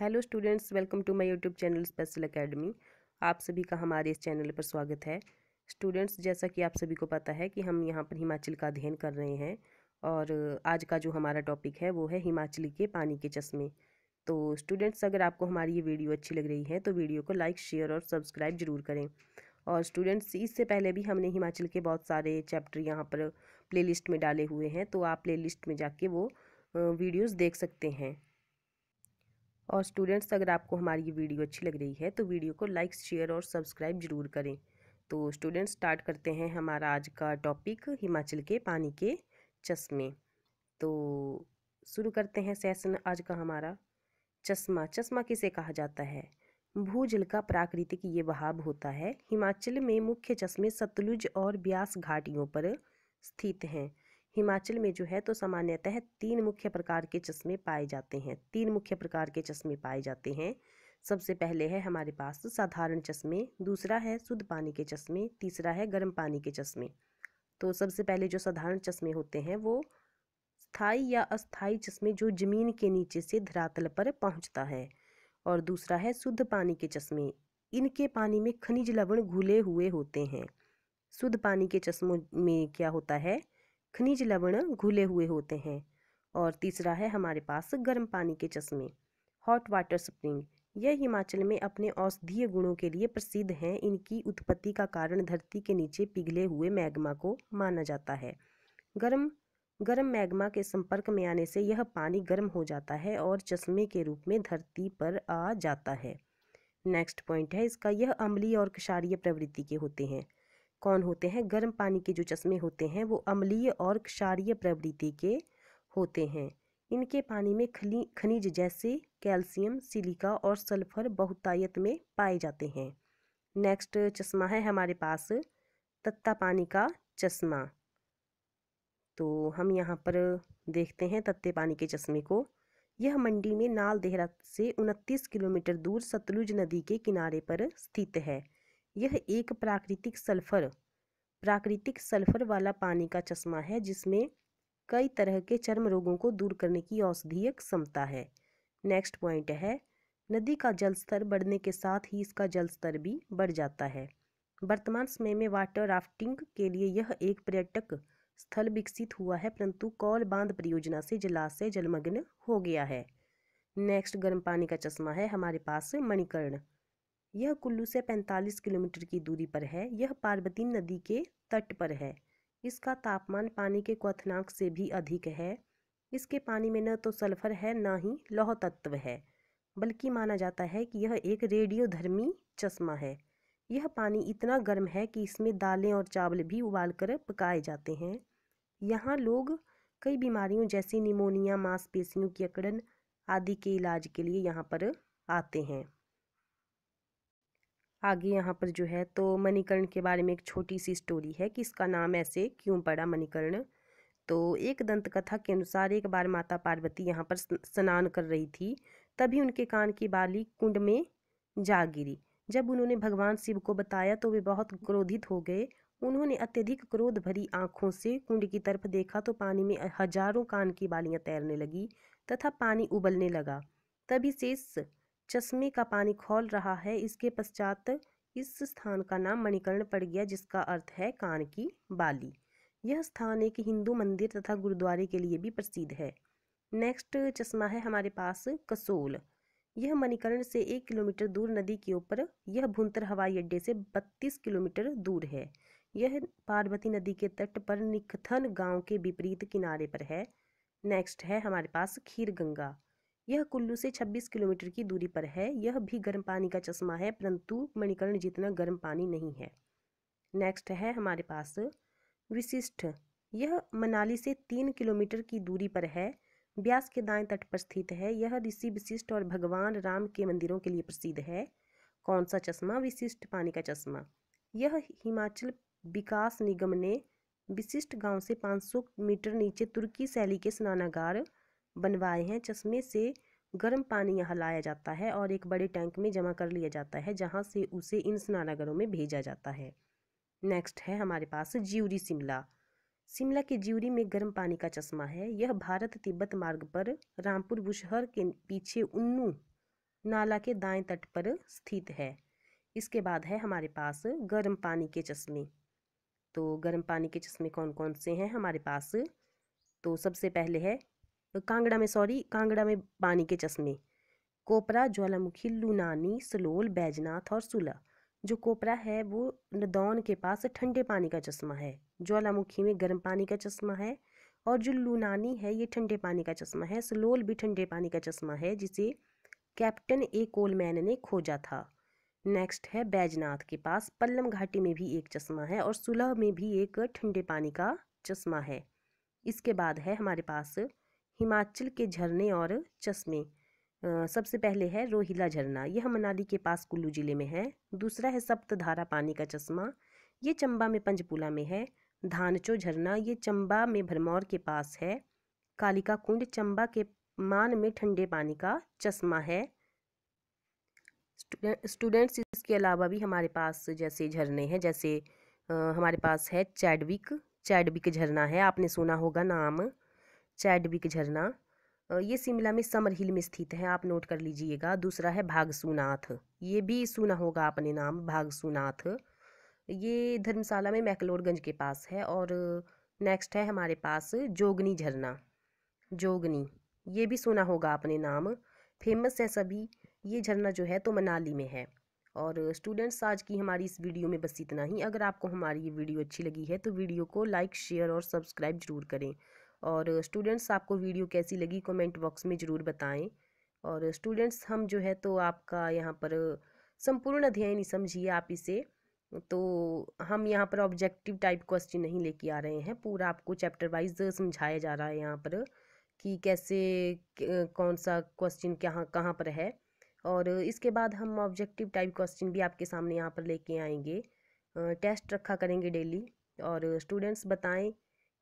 hello students welcome to my YouTube channel special academy आप सभी का हमारे इस चैनल पर स्वागत है स्टूडेंट्स जैसा कि आप सभी को पता है कि हम यहाँ पर हिमाचल का अध्ययन कर रहे हैं और आज का जो हमारा टॉपिक है वो है हिमाचल के पानी के चश्मे तो स्टूडेंट्स अगर आपको हमारी ये वीडियो अच्छी लग रही है तो वीडियो को लाइक शेयर और सब्सक्राइब जरूर करें और स्टूडेंट्स इससे पहले भी हमने हिमाचल के बहुत सारे चैप्टर यहाँ पर प्लेलिस्ट में डाले हुए हैं तो आप प्लेलिस्ट में जाके वो वीडियोस देख सकते हैं और स्टूडेंट्स अगर आपको हमारी ये वीडियो अच्छी लग रही है तो वीडियो को लाइक शेयर और सब्सक्राइब जरूर करें तो स्टूडेंट्स स्टार्ट करते हैं हमारा आज का टॉपिक हिमाचल के पानी के चश्मे तो शुरू करते हैं सेशन आज का हमारा चश्मा चश्मा किसे कहा जाता है भूजल का प्राकृतिक ये बहाव होता है हिमाचल में मुख्य चश्मे सतलुज और ब्यास घाटियों पर स्थित हैं हिमाचल में जो है तो सामान्यतः तीन मुख्य प्रकार के चश्मे पाए जाते हैं तीन मुख्य प्रकार के चश्मे पाए जाते हैं सबसे पहले है हमारे पास साधारण चश्मे दूसरा है शुद्ध पानी के चश्मे तीसरा है गर्म पानी के चश्मे तो सबसे पहले जो साधारण चश्मे होते हैं वो स्थाई या अस्थाई चश्मे जो ज़मीन के नीचे से धरातल पर पहुंचता है और दूसरा है शुद्ध पानी के चश्मे इनके पानी में खनिज लवण घुले हुए होते हैं शुद्ध पानी के चश्मों में क्या होता है खनिज लवण घुले हुए होते हैं और तीसरा है हमारे पास गर्म पानी के चश्मे हॉट वाटर स्प्रिंग यह हिमाचल में अपने औषधीय गुणों के लिए प्रसिद्ध हैं इनकी उत्पत्ति का कारण धरती के नीचे पिघले हुए मैग्मा को माना जाता है गर्म गर्म मैग्मा के संपर्क में आने से यह पानी गर्म हो जाता है और चश्मे के रूप में धरती पर आ जाता है नेक्स्ट पॉइंट है इसका यह अम्ली और क्षारीय प्रवृत्ति के होते हैं कौन होते हैं गर्म पानी के जो चश्मे होते हैं वो अम्लीय और क्षारीय प्रवृत्ति के होते हैं इनके पानी में खनिज जैसे कैल्शियम सिलिका और सल्फर बहुतायत में पाए जाते हैं नेक्स्ट चश्मा है हमारे पास तत्ता पानी का चश्मा तो हम यहाँ पर देखते हैं तत्ते पानी के चश्मे को यह मंडी में नाल देहरा से उनतीस किलोमीटर दूर सतलुज नदी के किनारे पर स्थित है यह एक प्राकृतिक सल्फर प्राकृतिक सल्फर वाला पानी का चश्मा है जिसमें कई तरह के चर्म रोगों को दूर करने की औषधीय क्षमता है नेक्स्ट पॉइंट है नदी का जल स्तर बढ़ने के साथ ही इसका जल स्तर भी बढ़ जाता है वर्तमान समय में वाटर राफ्टिंग के लिए यह एक पर्यटक स्थल विकसित हुआ है परंतु कौल बांध परियोजना से जलाशय जलमग्न हो गया है नेक्स्ट गर्म पानी का चश्मा है हमारे पास मणिकर्ण यह कुल्लू से 45 किलोमीटर की दूरी पर है यह पार्वती नदी के तट पर है इसका तापमान पानी के क्वनाक से भी अधिक है इसके पानी में न तो सल्फर है न ही लौह तत्व है बल्कि माना जाता है कि यह एक रेडियोधर्मी चश्मा है यह पानी इतना गर्म है कि इसमें दालें और चावल भी उबालकर पकाए जाते हैं यहाँ लोग कई बीमारियों जैसे निमोनिया मांसपेशियों की अकड़न आदि के इलाज के लिए यहाँ पर आते हैं आगे यहाँ पर जो है तो मणिकर्ण के बारे में एक छोटी सी स्टोरी है कि इसका नाम ऐसे क्यों पड़ा मणिकर्ण तो एक दंत कथा के अनुसार एक बार माता पार्वती यहाँ पर स्नान कर रही थी तभी उनके कान की बाली कुंड में जा गिरी जब उन्होंने भगवान शिव को बताया तो वे बहुत क्रोधित हो गए उन्होंने अत्यधिक क्रोध भरी आंखों से कुंड की तरफ देखा तो पानी में हजारों कान की बालियां तैरने लगी तथा पानी उबलने लगा तभी शेष चश्मे का पानी खोल रहा है इसके पश्चात इस स्थान का नाम मणिकर्ण पड़ गया जिसका अर्थ है कान की बाली यह स्थान एक हिंदू मंदिर तथा गुरुद्वारे के लिए भी प्रसिद्ध है नेक्स्ट चश्मा है हमारे पास कसोल यह मणिकर्ण से एक किलोमीटर दूर नदी के ऊपर यह भुंतर हवाई अड्डे से बत्तीस किलोमीटर दूर है यह पार्वती नदी के तट पर निकथन गांव के विपरीत किनारे पर है नेक्स्ट है हमारे पास खीर गंगा यह कुल्लू से 26 किलोमीटर की दूरी पर है यह भी गर्म पानी का चश्मा है परंतु मणिकर्ण जितना गर्म पानी नहीं है नेक्स्ट है हमारे पास विशिष्ट यह मनाली से तीन किलोमीटर की दूरी पर है ब्यास के दाएं तट पर स्थित है यह ऋषि विशिष्ट और भगवान राम के मंदिरों के लिए प्रसिद्ध है कौन सा चश्मा विशिष्ट पानी का चश्मा यह हिमाचल विकास निगम ने विशिष्ट गांव से 500 मीटर नीचे तुर्की शैली के स्नानागार बनवाए हैं चश्मे से गर्म पानी यहाँ लाया जाता है और एक बड़े टैंक में जमा कर लिया जाता है जहाँ से उसे इन स्नानागरों में भेजा जाता है नेक्स्ट है हमारे पास ज्यूरी शिमला शिमला के ज्यूरी में गर्म पानी का चश्मा है यह भारत तिब्बत मार्ग पर रामपुर बुशहर के पीछे उन्नू नाला के दाएं तट पर स्थित है इसके बाद है हमारे पास गर्म पानी के चश्मे तो गर्म पानी के चश्मे कौन कौन से हैं हमारे पास तो सबसे पहले है कांगड़ा में सॉरी कांगड़ा में पानी के चश्मे कोपरा ज्वालामुखी लुनानी सलोल बैजनाथ और सुला जो कोपरा है वो नदौन के पास ठंडे पानी का चश्मा है ज्वालामुखी में गर्म पानी का चश्मा है और जो लुनानी है ये ठंडे पानी का चश्मा है सलोल भी ठंडे पानी का चश्मा है जिसे कैप्टन ए कोलमैन ने खोजा था नेक्स्ट है बैजनाथ के पास पल्लम घाटी में भी एक चश्मा है और सुलह में भी एक ठंडे पानी का चश्मा है इसके बाद है हमारे पास हिमाचल के झरने और चश्मे सबसे पहले है रोहिला झरना यह मनाली के पास कुल्लू ज़िले में है दूसरा है सप्तधारा पानी का चश्मा ये चंबा में पंचपुला में है धानचो झरना ये चंबा में भरमौर के पास है कालिका कुंड चंबा के मान में ठंडे पानी का चश्मा है स्टूडेंट्स इसके अलावा भी हमारे पास जैसे झरने हैं जैसे आ, हमारे पास है चैडविक चैडविक झरना है आपने सुना होगा नाम चैडविक झरना ये शिमला में समर हिल में स्थित है आप नोट कर लीजिएगा दूसरा है भागसूनाथ ये भी सुना होगा आपने नाम भागसूनाथ ये धर्मशाला में मैकलोरगंज के पास है और नेक्स्ट है हमारे पास जोगनी झरना जोगनी ये भी सुना होगा आपने नाम फेमस है सभी ये झरना जो है तो मनाली में है और स्टूडेंट्स आज की हमारी इस वीडियो में बस इतना ही अगर आपको हमारी ये वीडियो अच्छी लगी है तो वीडियो को लाइक शेयर और सब्सक्राइब जरूर करें और स्टूडेंट्स आपको वीडियो कैसी लगी कमेंट बॉक्स में ज़रूर बताएं और स्टूडेंट्स हम जो है तो आपका यहाँ पर संपूर्ण अध्ययन ही समझिए आप इसे तो हम यहाँ पर ऑब्जेक्टिव टाइप क्वेश्चन नहीं लेके आ रहे हैं पूरा आपको चैप्टर वाइज समझाया जा रहा है यहाँ पर कि कैसे कौन सा क्वेश्चन कहाँ कहाँ पर है और इसके बाद हम ऑब्जेक्टिव टाइप क्वेश्चन भी आपके सामने यहाँ पर लेके आएंगे टेस्ट रखा करेंगे डेली और स्टूडेंट्स बताएं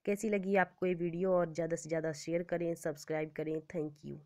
कैसी लगी आपको ये वीडियो और ज़्यादा से ज़्यादा शेयर करें सब्सक्राइब करें थैंक यू